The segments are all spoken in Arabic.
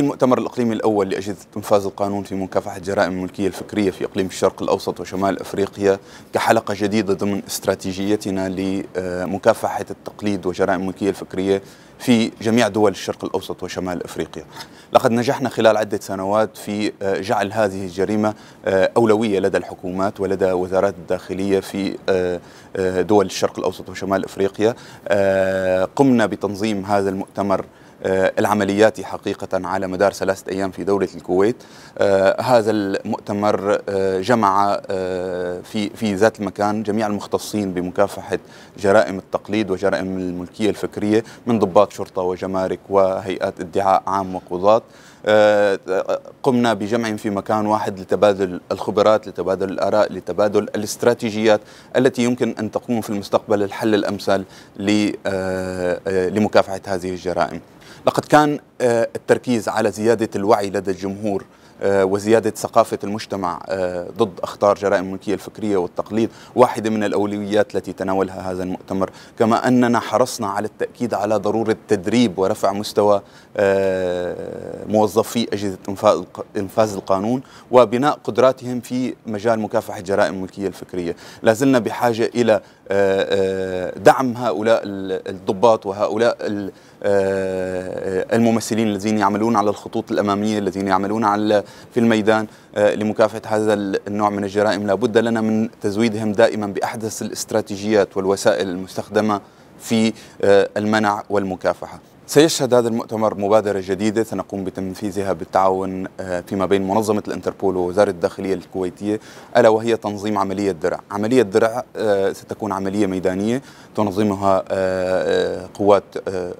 المؤتمر الإقليمي الأول لأجهزة إنفاذ القانون في مكافحة جرائم الملكية الفكرية في إقليم الشرق الأوسط وشمال أفريقيا كحلقة جديدة ضمن استراتيجيتنا لمكافحة التقليد وجرائم الملكية الفكرية في جميع دول الشرق الأوسط وشمال أفريقيا لقد نجحنا خلال عدة سنوات في آه، جعل هذه الجريمة آه، أولوية لدى الحكومات ولدى وزارات الداخلية في آه، دول الشرق الأوسط وشمال أفريقيا قمنا بتنظيم هذا المؤتمر آه، العمليات حقيقة على مدار ثلاثة أيام في دولة الكويت آه، هذا المؤتمر آه، جمع في, في ذات المكان جميع المختصين بمكافحة جرائم التقليد وجرائم الملكية الفكرية من ضباط شرطة وجمارك وهيئات ادعاء عام وقضاة آه، قمنا بجمع في مكان واحد لتبادل الخبرات لتبادل الآراء لتبادل الاستراتيجيات التي يمكن أن تقوم في المستقبل الحل الأمثل آه، آه، لمكافحة هذه الجرائم لقد كان التركيز على زيادة الوعي لدى الجمهور وزيادة ثقافة المجتمع ضد أخطار جرائم الملكية الفكرية والتقليد واحدة من الأولويات التي تناولها هذا المؤتمر كما أننا حرصنا على التأكيد على ضرورة تدريب ورفع مستوى موظفي أجهزة إنفاذ القانون وبناء قدراتهم في مجال مكافحة جرائم الملكية الفكرية لازلنا بحاجة إلى آه، آه، دعم هؤلاء الضباط وهؤلاء آه، الممثلين الذين يعملون على الخطوط الأمامية الذين يعملون على في الميدان لمكافحة هذا النوع من الجرائم لابد لنا من تزويدهم دائما بأحدث الاستراتيجيات والوسائل المستخدمة في المنع والمكافحة سيشهد هذا المؤتمر مبادرة جديدة سنقوم بتنفيذها بالتعاون آه، فيما بين منظمة الانتربول ووزارة الداخلية الكويتية ألا وهي تنظيم عملية درع عملية درع آه، ستكون عملية ميدانية تنظمها آه، قوات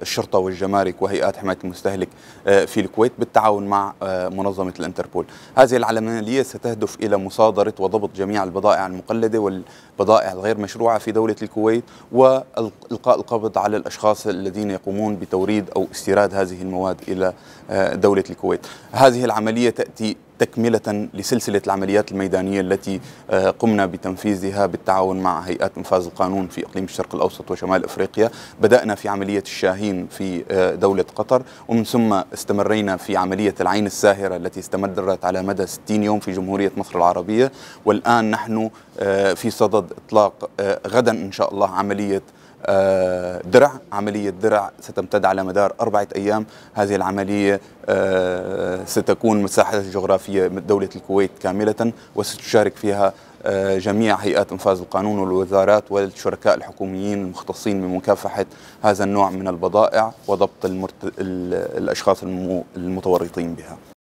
الشرطة والجمارك وهيئات حماية المستهلك في الكويت بالتعاون مع منظمة الانتربول هذه العملية ستهدف إلى مصادرة وضبط جميع البضائع المقلدة والبضائع الغير مشروعة في دولة الكويت وإلقاء القبض على الأشخاص الذين يقومون بتوريد تصعيد أو استيراد هذه المواد إلى آه، دولة الكويت هذه العملية تأتي تكملة لسلسلة العمليات الميدانية التي آه، قمنا بتنفيذها بالتعاون مع هيئات إنفاذ القانون في إقليم الشرق الأوسط وشمال أفريقيا بدأنا في عملية الشاهين في آه، دولة قطر ومن ثم استمرينا في عملية العين الساهرة التي استمرت على مدى 60 يوم في جمهورية مصر العربية والآن نحن في صدد إطلاق غدا إن شاء الله عملية آه، درع عملية درع ستمتد على مدار أربعة أيام هذه العملية آه، ستكون مساحتها الجغرافية دولة الكويت كاملة وستشارك فيها آه، جميع هيئات انفاذ القانون والوزارات والشركاء الحكوميين المختصين بمكافحه هذا النوع من البضائع وضبط الاشخاص المتورطين بها